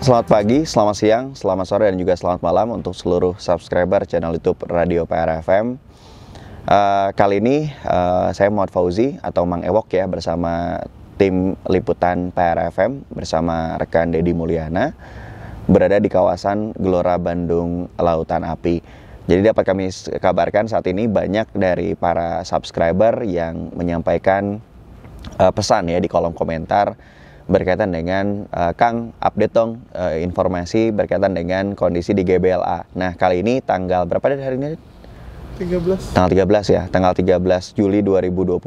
Selamat pagi, selamat siang, selamat sore, dan juga selamat malam untuk seluruh subscriber channel YouTube Radio PRFM. Uh, eh, kali ini uh, saya Muhammad Fauzi atau Mang Ewok ya bersama tim liputan PRFM bersama rekan Dedi Mulyana berada di kawasan Gelora Bandung Lautan Api. Jadi dapat kami kabarkan saat ini banyak dari para subscriber yang menyampaikan uh, pesan ya di kolom komentar berkaitan dengan uh, Kang update dong uh, informasi berkaitan dengan kondisi di GBLA. Nah, kali ini tanggal berapa dari hari ini? 13. Tanggal 13 ya, tanggal 13 Juli 2022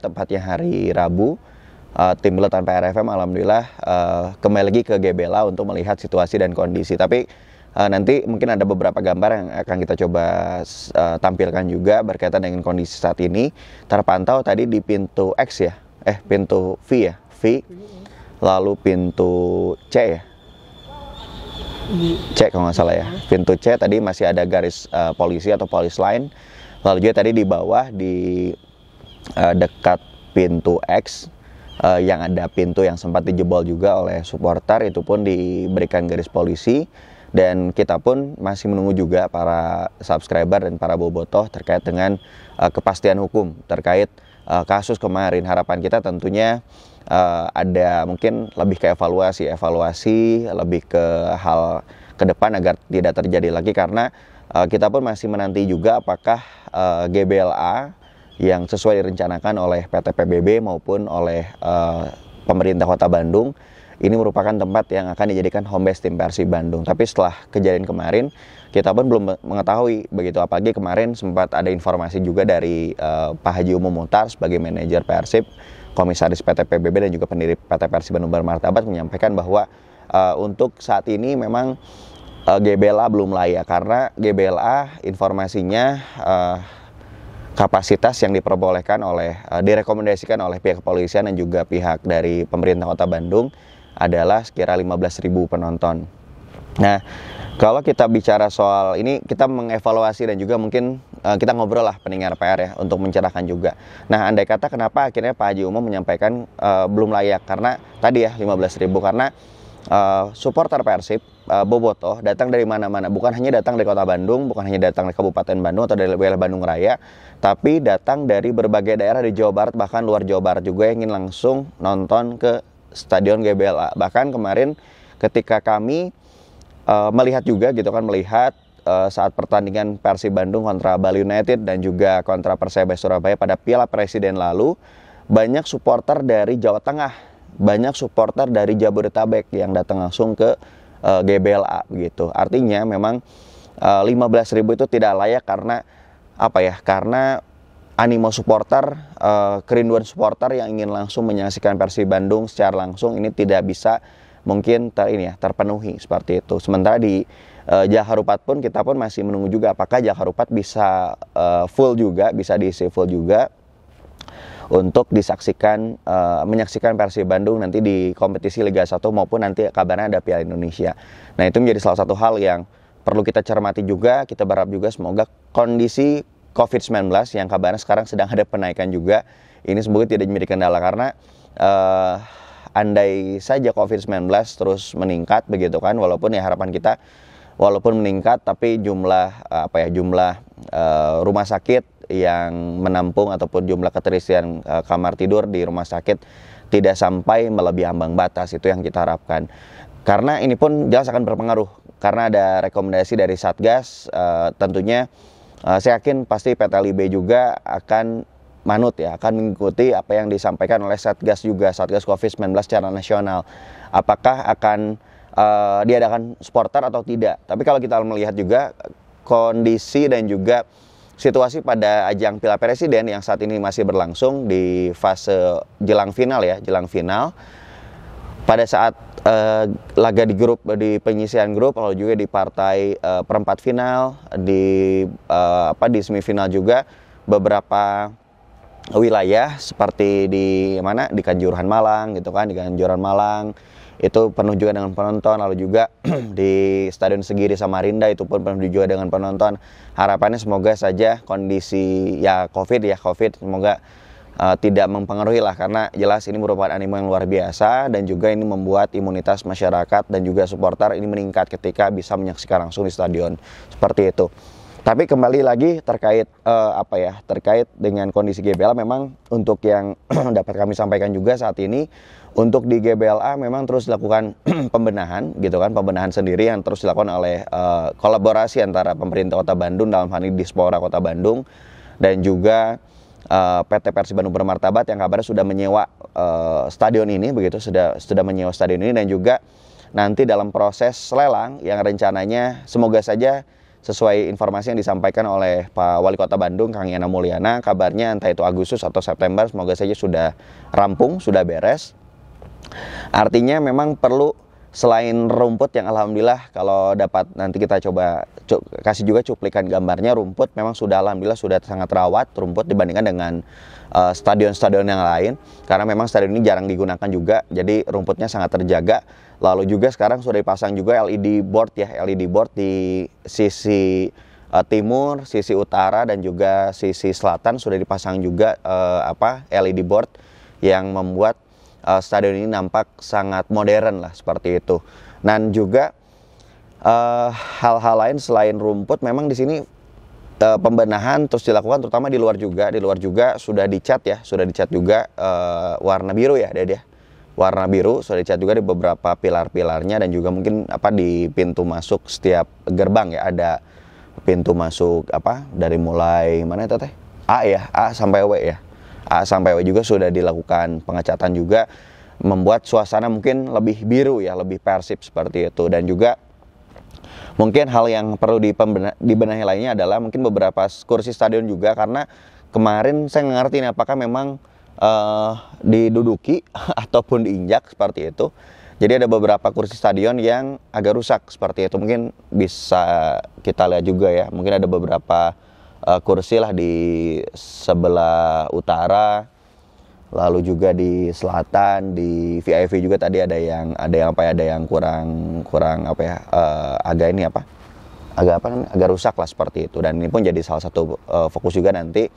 tempatnya hari Rabu. Uh, tim Letan PRFM alhamdulillah uh, kembali lagi ke GBLA untuk melihat situasi dan kondisi. Tapi uh, nanti mungkin ada beberapa gambar yang akan kita coba uh, tampilkan juga berkaitan dengan kondisi saat ini. Terpantau tadi di pintu X ya, eh pintu V ya, V lalu pintu C ya C kalau nggak salah ya pintu C tadi masih ada garis uh, polisi atau polis lain lalu juga tadi di bawah di uh, dekat pintu X uh, yang ada pintu yang sempat dijebol juga oleh supporter itu pun diberikan garis polisi dan kita pun masih menunggu juga para subscriber dan para bobotoh terkait dengan uh, kepastian hukum terkait uh, kasus kemarin harapan kita tentunya uh, ada mungkin lebih ke evaluasi, evaluasi lebih ke hal ke depan agar tidak terjadi lagi karena uh, kita pun masih menanti juga apakah uh, eh, GBLA yang sesuai direncanakan oleh PT PBB maupun oleh uh, pemerintah Kota Bandung ini merupakan tempat yang akan dijadikan home base tim Persib Bandung. Tapi setelah kejadian kemarin, kita pun belum mengetahui begitu. Apalagi kemarin sempat ada informasi juga dari uh, Pak Haji Umum Mutar sebagai manajer Persib Komisaris PT PBB dan juga pendiri PT Persib Bandung Bermartabat menyampaikan bahwa uh, untuk saat ini memang uh, eh, GBLA belum layak karena GBLA informasinya uh, kapasitas yang diperbolehkan oleh uh, direkomendasikan oleh pihak kepolisian dan juga pihak dari pemerintah Kota Bandung adalah sekira 15.000 penonton. Nah, kalau kita bicara soal ini kita mengevaluasi dan juga mungkin Eh, kita ngobrol lah pendengar PR ya untuk mencerahkan juga. Nah, andai kata kenapa akhirnya Pak Haji Umum menyampaikan uh, belum layak karena tadi ya 15.000 karena uh, supporter Persib uh, Boboto datang dari mana-mana, bukan hanya datang dari Kota Bandung, bukan hanya datang dari Kabupaten Bandung atau dari wilayah Bandung Raya, tapi datang dari berbagai daerah di Jawa Barat bahkan luar Jawa Barat juga yang ingin langsung nonton ke Stadion GBLA. Bahkan kemarin ketika kami uh, melihat juga gitu kan melihat Eh, saat pertandingan Persib Bandung kontra Bali United dan juga kontra Persebaya Surabaya pada Piala Presiden lalu, banyak supporter dari Jawa Tengah, banyak supporter dari Jabodetabek yang datang langsung ke uh, eh, GBLA begitu. Artinya memang uh, eh, 15.000 itu tidak layak karena apa ya? Karena animo supporter, uh, kerinduan supporter yang ingin langsung menyaksikan Persib Bandung secara langsung ini tidak bisa mungkin ter ini ya terpenuhi seperti itu. Sementara di Eh, Jaharupat pun kita pun masih menunggu juga apakah Jaharupat bisa uh, full juga, bisa diisi full juga untuk disaksikan uh, menyaksikan Persib Bandung nanti di kompetisi Liga 1 maupun nanti kabarnya ada Piala Indonesia. Nah, itu menjadi salah satu hal yang perlu kita cermati juga, kita berharap juga semoga kondisi COVID-19 yang kabarnya sekarang sedang ada penaikan juga ini semoga tidak menjadi kendala karena uh, andai saja COVID-19 terus meningkat begitu kan walaupun ya harapan kita walaupun meningkat tapi jumlah eh, apa ya jumlah uh, rumah sakit yang menampung ataupun jumlah keterisian uh, kamar tidur di rumah sakit tidak sampai melebihi ambang batas itu yang kita harapkan karena ini pun jelas akan berpengaruh karena ada rekomendasi dari Satgas uh, tentunya uh, saya yakin pasti PT LIB juga akan manut ya akan mengikuti apa yang disampaikan oleh Satgas juga Satgas Covid-19 secara nasional apakah akan uh, diadakan supporter atau tidak. Tapi kalau kita melihat juga kondisi dan juga situasi pada ajang Piala Presiden yang saat ini masih berlangsung di fase jelang final ya, jelang final. Pada saat uh, laga di grup di penyisian grup lalu juga di partai uh, perempat final di uh, apa di semifinal juga beberapa wilayah seperti di mana di Kanjuruhan Malang gitu kan, di Kanjuruhan Malang itu penuh juga dengan penonton lalu juga di Stadion Segiri Samarinda itu pun penuh juga dengan penonton harapannya semoga saja kondisi ya COVID ya COVID semoga uh, tidak mempengaruhi lah karena jelas ini merupakan animo yang luar biasa dan juga ini membuat imunitas masyarakat dan juga supporter ini meningkat ketika bisa menyaksikan langsung di stadion seperti itu. Tapi kembali lagi terkait uh, apa ya, terkait dengan kondisi GBLA memang untuk yang dapat kami sampaikan juga saat ini untuk di GBLA memang terus dilakukan pembenahan gitu kan, pembenahan sendiri yang terus dilakukan oleh uh, kolaborasi antara pemerintah Kota Bandung dalam hal ini Dispora Kota Bandung dan juga uh, eh, PT Persib Bandung Bermartabat yang kabarnya sudah menyewa uh, stadion ini begitu sudah sudah menyewa stadion ini dan juga nanti dalam proses lelang yang rencananya semoga saja sesuai informasi yang disampaikan oleh Pak Wali Kota Bandung Kang Yana Mulyana kabarnya entah itu Agustus atau September semoga saja sudah rampung sudah beres artinya memang perlu selain rumput yang alhamdulillah kalau dapat nanti kita coba cu kasih juga cuplikan gambarnya rumput memang sudah alhamdulillah sudah sangat rawat rumput dibandingkan dengan eh, stadion-stadion uh, yang lain karena memang stadion ini jarang digunakan juga jadi rumputnya sangat terjaga lalu juga sekarang sudah dipasang juga LED board ya LED board di sisi uh, timur, sisi utara dan juga sisi selatan sudah dipasang juga uh, apa LED board yang membuat uh, stadion ini nampak sangat modern lah seperti itu. Dan juga eh, hal-hal uh, lain selain rumput memang di sini uh, pembenahan terus dilakukan terutama di luar juga di luar juga sudah dicat ya sudah dicat juga uh, warna biru ya dia. Ya. warna biru sudah dicat juga di beberapa pilar-pilarnya dan juga mungkin apa di pintu masuk setiap gerbang ya ada pintu masuk apa dari mulai mana itu teh A ya A sampai W ya Ah, sampai W juga sudah dilakukan pengecatan juga membuat suasana mungkin lebih biru ya, lebih persib seperti itu dan juga mungkin hal yang perlu dibenahi lainnya adalah mungkin beberapa kursi stadion juga karena kemarin saya ngerti nih apakah memang uh, diduduki ataupun diinjak seperti itu. Jadi ada beberapa kursi stadion yang agak rusak seperti itu. Mungkin bisa kita lihat juga ya. Mungkin ada beberapa uh, kursi lah di sebelah utara lalu juga di selatan di VIP juga tadi ada yang ada yang apa ya ada yang kurang kurang apa ya uh, agak ini apa agak apa agak rusak lah seperti itu dan ini pun jadi salah satu uh, fokus juga nanti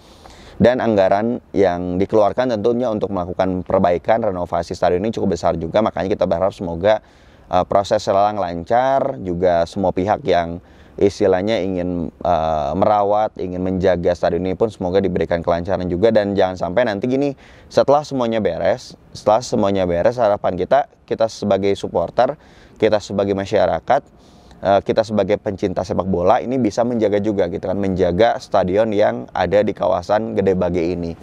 dan anggaran yang dikeluarkan tentunya untuk melakukan perbaikan renovasi stadion ini cukup besar juga makanya kita berharap semoga uh, proses selang lancar juga semua pihak yang istilahnya ingin uh, merawat, ingin menjaga stadion ini pun semoga diberikan kelancaran juga dan jangan sampai nanti gini setelah semuanya beres, setelah semuanya beres harapan kita kita sebagai supporter, kita sebagai masyarakat, uh, kita sebagai pencinta sepak bola ini bisa menjaga juga gitu kan, menjaga stadion yang ada di kawasan Gede Bage ini.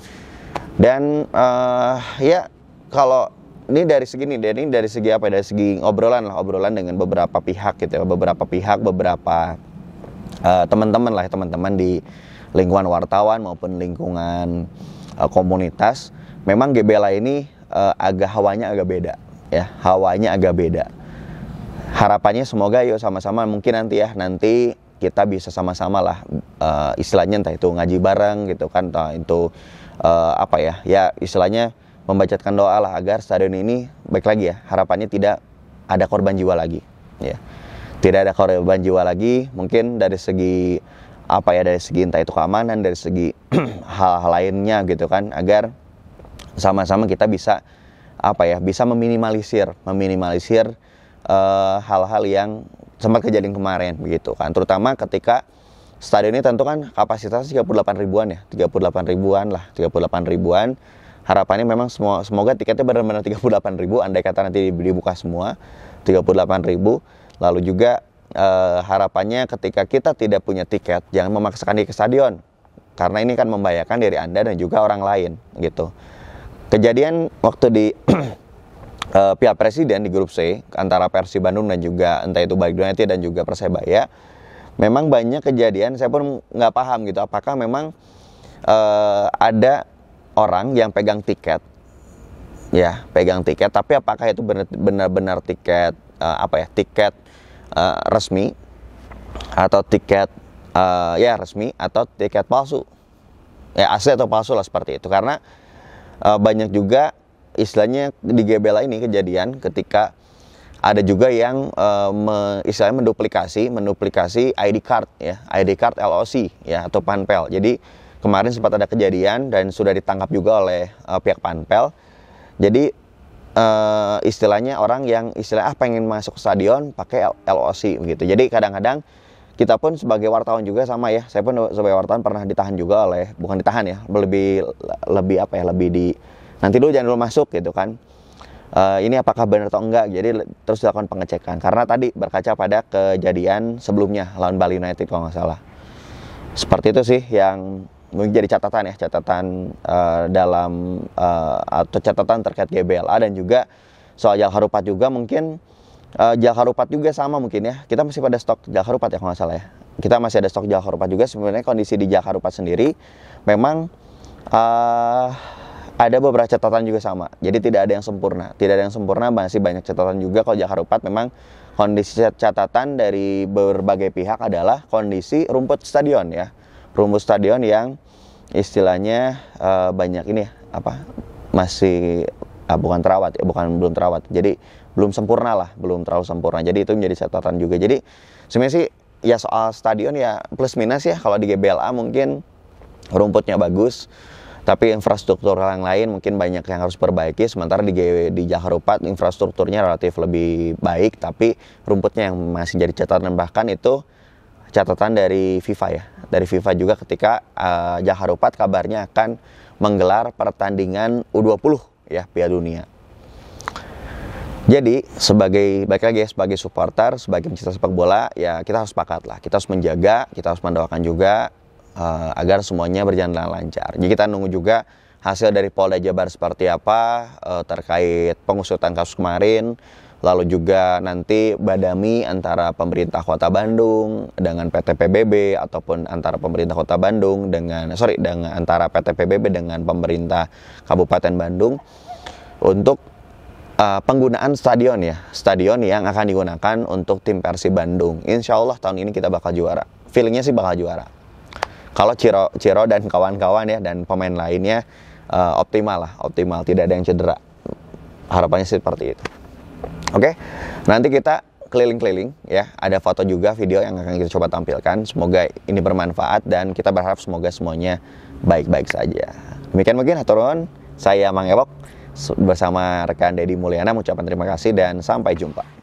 Dan uh, ya kalau ini dari segi nih, ini dari segi apa? Ya? Dari segi obrolan lah, obrolan dengan beberapa pihak gitu ya, beberapa pihak, beberapa uh, teman-teman lah teman-teman di lingkungan wartawan maupun lingkungan uh, komunitas memang GBLA ini uh, agak hawanya agak beda ya hawanya agak beda harapannya semoga yuk sama-sama mungkin nanti ya nanti kita bisa sama-sama lah uh, istilahnya entah itu ngaji bareng gitu kan entah itu uh, apa ya ya istilahnya membacakan doa lah agar stadion ini baik lagi ya harapannya tidak ada korban jiwa lagi ya tidak ada korban jiwa lagi mungkin dari segi apa ya dari segi entah itu keamanan dari segi hal-hal lainnya gitu kan agar sama-sama kita bisa apa ya bisa meminimalisir meminimalisir eh, hal-hal uh, yang sempat kejadian kemarin begitu kan terutama ketika stadion ini tentu kan kapasitas 38 ribuan ya 38 ribuan lah 38 ribuan harapannya memang semua semoga tiketnya benar-benar 38 ribu andai kata nanti dibuka semua 38 ribu Lalu juga eh, harapannya ketika kita tidak punya tiket, jangan memaksakan di ke stadion. Karena ini kan membahayakan diri Anda dan juga orang lain gitu. Kejadian waktu di eh, pihak presiden di grup C antara Persib Bandung dan juga entah itu Bali United dan juga Persebaya memang banyak kejadian saya pun nggak paham gitu apakah memang uh, ada orang yang pegang tiket ya pegang tiket tapi apakah itu benar-benar tiket uh, apa ya tiket uh, resmi atau tiket uh, ya resmi atau tiket palsu ya asli atau palsu lah seperti itu karena uh, banyak juga istilahnya di GBLA ini kejadian ketika ada juga yang uh, me, istilahnya menduplikasi menduplikasi ID card ya ID card LOC ya atau panpel jadi kemarin sempat ada kejadian dan sudah ditangkap juga oleh uh, pihak panpel jadi uh, istilahnya orang yang istilah ah pengen masuk stadion pakai LOC begitu. Jadi kadang-kadang kita pun sebagai wartawan juga sama ya. Saya pun sebagai wartawan pernah ditahan juga oleh bukan ditahan ya, lebih lebih apa ya, lebih di nanti dulu jangan dulu masuk gitu kan. Uh, ini apakah benar atau enggak? Jadi terus dilakukan pengecekan karena tadi berkaca pada kejadian sebelumnya lawan Bali United kalau nggak salah. Seperti itu sih yang menjadi catatan ya catatan uh, dalam uh, atau catatan terkait GBLA dan juga soal Jalharupat juga mungkin uh, eh, Jalharupat juga sama mungkin ya kita masih pada stok Jalharupat ya kalau nggak salah ya kita masih ada stok Jalharupat juga sebenarnya kondisi di Jalharupat sendiri memang uh, ada beberapa catatan juga sama jadi tidak ada yang sempurna tidak ada yang sempurna masih banyak catatan juga kalau jal memang kondisi catatan dari berbagai pihak adalah kondisi rumput stadion ya rumus stadion yang istilahnya uh, banyak ini apa masih uh, bukan terawat ya bukan belum terawat jadi belum sempurna lah belum terlalu sempurna jadi itu menjadi catatan juga jadi sebenarnya sih ya soal stadion ya plus minus ya kalau di GBLA mungkin rumputnya bagus tapi infrastruktur yang lain mungkin banyak yang harus perbaiki sementara di di Jakarta infrastrukturnya relatif lebih baik tapi rumputnya yang masih jadi catatan bahkan itu catatan dari FIFA ya. Dari FIFA juga ketika uh, Jaharupat kabarnya akan menggelar pertandingan U20 ya Piala Dunia. Jadi sebagai baik lagi ya, sebagai supporter, sebagai pencinta sepak bola ya kita harus sepakat lah. Kita harus menjaga, kita harus mendoakan juga uh, agar semuanya berjalan lancar. Jadi kita nunggu juga hasil dari Polda Jabar seperti apa uh, terkait pengusutan kasus kemarin lalu juga nanti badami antara pemerintah kota Bandung dengan PT PBB ataupun antara pemerintah kota Bandung dengan sorry dengan antara PT PBB dengan pemerintah Kabupaten Bandung untuk uh, penggunaan stadion ya stadion yang akan digunakan untuk tim Persib Bandung Insya Allah tahun ini kita bakal juara feelingnya sih bakal juara kalau Ciro Ciro dan kawan-kawan ya dan pemain lainnya uh, optimal lah optimal tidak ada yang cedera harapannya seperti itu Oke, okay? nanti kita keliling-keliling ya. Ada foto juga video yang akan kita coba tampilkan. Semoga ini bermanfaat dan kita berharap semoga semuanya baik-baik saja. Demikian mungkin turun Saya Mang Ewok bersama rekan Dedi Mulyana mengucapkan terima kasih dan sampai jumpa.